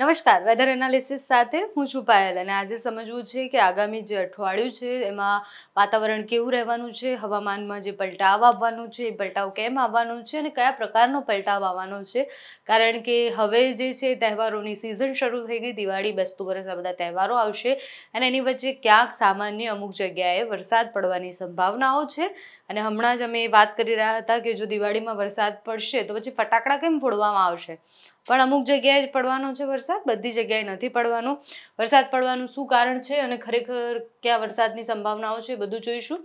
નમસ્કાર weather analysis સાથે હું છું પાયલ અને આજે સમજવું છે કે આગામી જે અઠવાડિયું છે એમાં વાતાવરણ કેવું રહેવાનું છે હવામાનમાં જે પલટાવ આવવાનું છે એ પલટાવ કેમ આવવાનો છે અને કયા પ્રકારનો પલટાવ આવવાનો છે કારણ કે હવે જે છે તહેવારોની સિઝન શરૂ થઈ ગઈ દિવાળી બેસતું વર્ષ આ બધા તહેવારો આવશે અને એની વચ્ચે ક્યાંક સામાન્ય અમુક જગ્યાએ વરસાદ પડવાની સંભાવનાઓ છે અને હમણાં જ અમે વાત કરી રહ્યા હતા કે જો દિવાળીમાં વરસાદ પડશે તો પછી ફટાકડા કેમ ફોડવામાં આવશે પણ અમુક જગ્યાએ જ પડવાનો છે વરસાદ બધી જગ્યાએ નથી પડવાનો વરસાદ પડવાનું શું કારણ છે અને ખરેખર ક્યાં વરસાદની સંભાવનાઓ છે બધું જોઈશું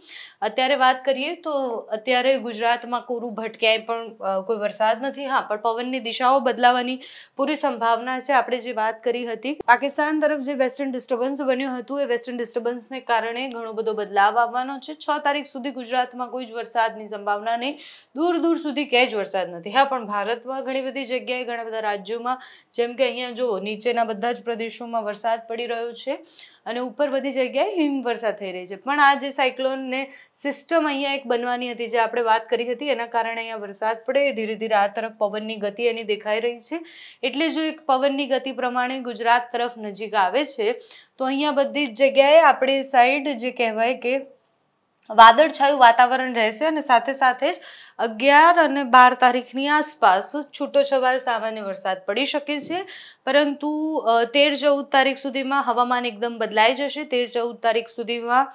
અત્યારે વાત કરીએ તો અત્યારે ગુજરાતમાં કોરું ભટક્યાય પણ કોઈ વરસાદ નથી હા પણ પવનની દિશાઓ બદલાવાની પૂરી સંભાવના છે આપણે જે વાત કરી હતી પાકિસ્તાન તરફ જે વેસ્ટર્ન ડિસ્ટર્બન્સ બન્યું હતું એ વેસ્ટર્ન ડિસ્ટર્બન્સને કારણે ઘણો બધો બદલાવ આવવાનો છે છ તારીખ સુધી ગુજરાતમાં કોઈ જ વરસાદની સંભાવના નહીં દૂર દૂર સુધી ક્યાંય જ વરસાદ નથી હા પણ ભારતમાં ઘણી બધી જગ્યાએ ઘણા બધા રાજ્યોમાં જેમ કે અહીંયા જો જુઓ નીચેના બધા જ પ્રદેશોમાં વરસાદ પડી રહ્યો છે અને ઉપર બધી જગ્યાએ હિમવર્ષા થઈ રહી છે પણ આ જે સાયક્લોનને સિસ્ટમ અહીંયા એક બનવાની હતી જે આપણે વાત કરી હતી એના કારણે અહીંયા વરસાદ પડે ધીરે ધીરે આ તરફ પવનની ગતિ એની દેખાઈ રહી છે એટલે જો એક પવનની ગતિ પ્રમાણે ગુજરાત તરફ નજીક આવે છે તો અહીંયા બધી જ જગ્યાએ આપણે સાઈડ જે કહેવાય કે વાદળછાયું વાતાવરણ રહેશે અને સાથે સાથે જ અગિયાર અને બાર તારીખની આસપાસ છૂટોછવાયો સામાન્ય વરસાદ પડી શકે છે પરંતુ તેર ચૌદ તારીખ સુધીમાં હવામાન એકદમ બદલાઈ જશે તેર ચૌદ તારીખ સુધીમાં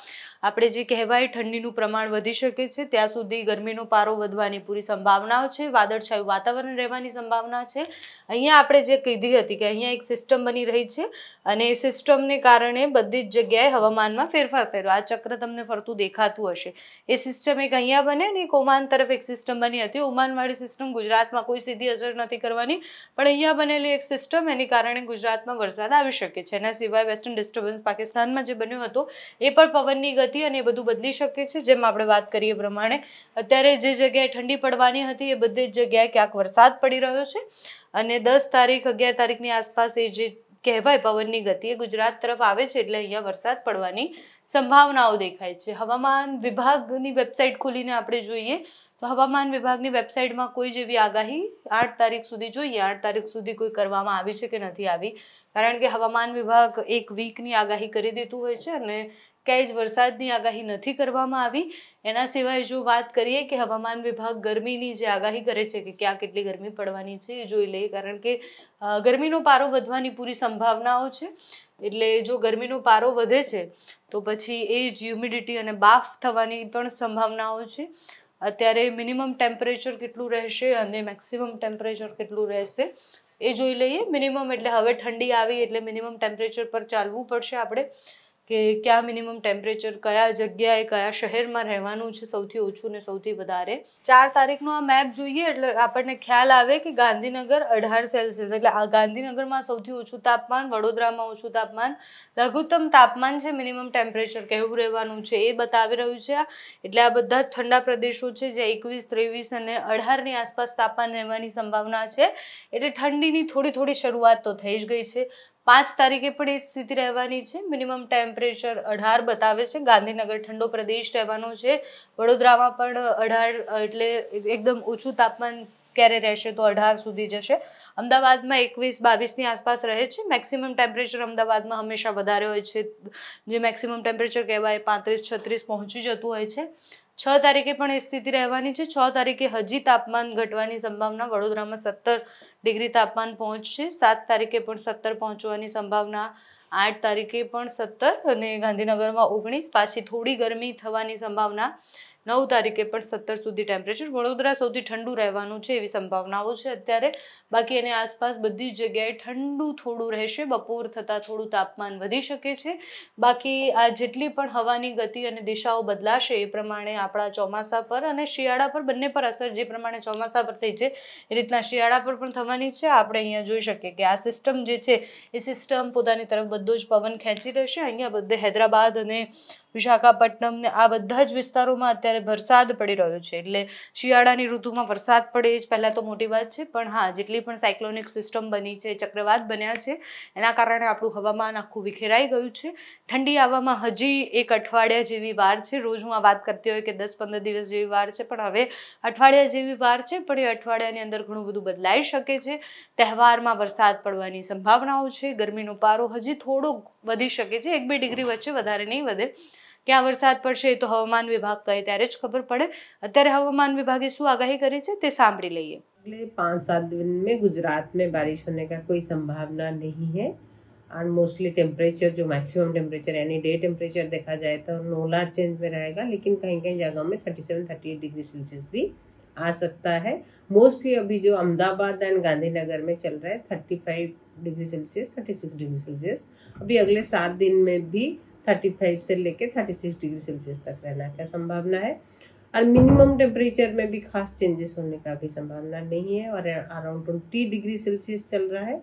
આપણે જે કહેવાય ઠંડીનું પ્રમાણ વધી શકે છે ત્યાં સુધી ગરમીનો પારો વધવાની પૂરી સંભાવનાઓ છે વાદળછાયું વાતાવરણ રહેવાની સંભાવના છે અહીંયા આપણે જે કીધી હતી કે અહીંયા એક સિસ્ટમ બની રહી છે અને એ સિસ્ટમને કારણે બધી જ જગ્યાએ હવામાનમાં ફેરફાર થયો આ ચક્ર તમને ફરતું દેખાતું થતું હશે એ સિસ્ટમ એક અહીંયા બને ને એક ઓમાન તરફ એક સિસ્ટમ બની હતી ઓમાનવાળી સિસ્ટમ ગુજરાતમાં કોઈ સીધી અસર નથી કરવાની પણ અહીંયા બનેલી એક સિસ્ટમ એની કારણે ગુજરાતમાં વરસાદ આવી શકે છે એના સિવાય વેસ્ટર્ન ડિસ્ટર્બન્સ પાકિસ્તાનમાં જે બન્યો હતો એ પણ પવનની ગતિ અને એ બધું બદલી શકે છે જેમ આપણે વાત કરીએ પ્રમાણે અત્યારે જે જગ્યાએ ઠંડી પડવાની હતી એ બધી જ જગ્યાએ ક્યાંક વરસાદ પડી રહ્યો છે અને દસ તારીખ અગિયાર તારીખની આસપાસ એ જે કહેવાય પવનની ગતિ એ ગુજરાત તરફ આવે છે એટલે અહીંયા વરસાદ પડવાની સંભાવનાઓ દેખાય છે હવામાન વિભાગની વેબસાઇટ ખોલીને આપણે જોઈએ તો હવામાન વિભાગની વેબસાઇટમાં કોઈ જેવી આગાહી આઠ તારીખ સુધી જોઈએ આઠ તારીખ સુધી કોઈ કરવામાં આવી છે કે નથી આવી કારણ કે હવામાન વિભાગ એક વીકની આગાહી કરી દેતું હોય છે અને ક્યાંય જ વરસાદની આગાહી નથી કરવામાં આવી એના સિવાય જો વાત કરીએ કે હવામાન વિભાગ ગરમીની જે આગાહી કરે છે કે ક્યાં કેટલી ગરમી પડવાની છે એ જોઈ લઈએ કારણ કે ગરમીનો પારો વધવાની પૂરી સંભાવનાઓ છે એટલે જો ગરમીનો પારો વધે છે તો પછી એ જ હ્યુમિડિટી અને બાફ થવાની પણ સંભાવનાઓ છે અત્યારે મિનિમમ ટેમ્પરેચર કેટલું રહેશે અને મેક્સિમમ ટેમ્પરેચર કેટલું રહેશે એ જોઈ લઈએ મિનિમમ એટલે હવે ઠંડી આવી એટલે મિનિમમ ટેમ્પરેચર પર ચાલવું પડશે આપણે કે ક્યાં મિનિમમ ટેમ્પરેચર કયા જગ્યાએ કયા શહેરમાં રહેવાનું છે સૌથી ઓછું ને સૌથી વધારે ચાર તારીખનો આ મેપ જોઈએ એટલે આપણને ખ્યાલ આવે કે ગાંધીનગર અઢાર સેલ્સિયસ એટલે આ ગાંધીનગરમાં સૌથી ઓછું તાપમાન વડોદરામાં ઓછું તાપમાન લઘુત્તમ તાપમાન છે મિનિમમ ટેમ્પરેચર કેવું રહેવાનું છે એ બતાવી રહ્યું છે એટલે આ બધા ઠંડા પ્રદેશો છે જે એકવીસ ત્રેવીસ અને અઢારની આસપાસ તાપમાન રહેવાની સંભાવના છે એટલે ઠંડીની થોડી થોડી શરૂઆત તો થઈ જ ગઈ છે પાંચ તારીખે પણ એ સ્થિતિ રહેવાની છે મિનિમમ ટેમ્પરેચર અઢાર બતાવે છે ગાંધીનગર ઠંડો પ્રદેશ રહેવાનો છે વડોદરામાં પણ અઢાર એટલે એકદમ ઓછું તાપમાન ક્યારે રહેશે તો અઢાર સુધી જશે અમદાવાદમાં એકવીસ બાવીસની આસપાસ રહે છે મેક્સિમમ ટેમ્પરેચર અમદાવાદમાં હંમેશા વધારે હોય છે જે મેક્સિમમ ટેમ્પરેચર કહેવાય પાંત્રીસ છત્રીસ પહોંચી જતું હોય છે છ તારીખે પણ એ સ્થિતિ રહેવાની છે છ તારીખે હજી તાપમાન ઘટવાની સંભાવના વડોદરામાં સત્તર ડિગ્રી તાપમાન પહોંચશે સાત તારીખે પણ સત્તર પહોંચવાની સંભાવના આઠ તારીખે પણ સત્તર અને ગાંધીનગરમાં ઓગણીસ પાછી થોડી ગરમી થવાની સંભાવના નવ તારીખે પણ સત્તર સુધી ટેમ્પરેચર વડોદરા સૌથી ઠંડુ રહેવાનું છે એવી સંભાવનાઓ છે અત્યારે બાકી એની આસપાસ બધી જ જગ્યાએ ઠંડુ થોડું રહેશે બપોર થતાં થોડું તાપમાન વધી શકે છે બાકી આ જેટલી પણ હવાની ગતિ અને દિશાઓ બદલાશે એ પ્રમાણે આપણા ચોમાસા પર અને શિયાળા પર બંને પર અસર જે પ્રમાણે ચોમાસા પર થઈ છે એ રીતના શિયાળા પર પણ થવાની છે આપણે અહીંયા જોઈ શકીએ કે આ સિસ્ટમ જે છે એ સિસ્ટમ પોતાની તરફ બધો જ પવન ખેંચી રહેશે અહીંયા બધે હૈદરાબાદ અને વિશાખાપટ્ટનમને આ બધા જ વિસ્તારોમાં અત્યારે વરસાદ પડી રહ્યો છે એટલે શિયાળાની ઋતુમાં વરસાદ પડે જ પહેલાં તો મોટી વાત છે પણ હા જેટલી પણ સાયક્લોનિક સિસ્ટમ બની છે ચક્રવાત બન્યા છે એના કારણે આપણું હવામાન આખું વિખેરાઈ ગયું છે ઠંડી આવવામાં હજી એક અઠવાડિયા જેવી વાર છે રોજ હું આ વાત કરતી હોય કે દસ પંદર દિવસ જેવી વાર છે પણ હવે અઠવાડિયા જેવી વાર છે પણ એ અઠવાડિયાની અંદર ઘણું બધું બદલાઈ શકે છે તહેવારમાં વરસાદ પડવાની સંભાવનાઓ છે ગરમીનો પારો હજી થોડો વધી શકે છે એક બે ડિગ્રી વચ્ચે વધારે નહીં વધે क्या वरसाद पड़ પડશે हवामान विभाग कहे વિભાગ કહે खबर पड़े ખબર પડે विभागे शु आगाही શું આગાહી કરી अगले पाँच सात दिन में गुजरात में बारिश होने का कोई संभावना नहीं है एंड मोस्टली टेम्परेचर जो मैक्सिमम टेम्परेचर यानी डे टेम्परेचर देखा जाए तो नो लार्ज चेंज में रहेगा लेकिन कहीं कहीं जगहों में thirty seven thirty eight degree Celsius भी आ सकता है मोस्टली अभी जो अहमदाबाद एंड गांधीनगर में चल रहा है thirty five degree Celsius thirty six degree Celsius अभी अगले सात दिन में भी थर्टी फाइव से लेके थर्टी सिक्स डिग्री सेल्सियस तक रहना का संभावना है और मिनिमम टेम्परेचर में भी खास चेंजेस होने का भी संभावना नहीं है और अराउंड ट्वेंटी डिग्री सेल्सियस चल रहा है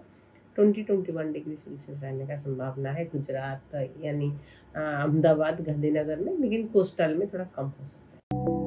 twenty twenty one degree Celsius रहने का संभावना है गुजरात यानी अहमदाबाद गांधीनगर में लेकिन कोस्टल में थोड़ा कम हो सकता है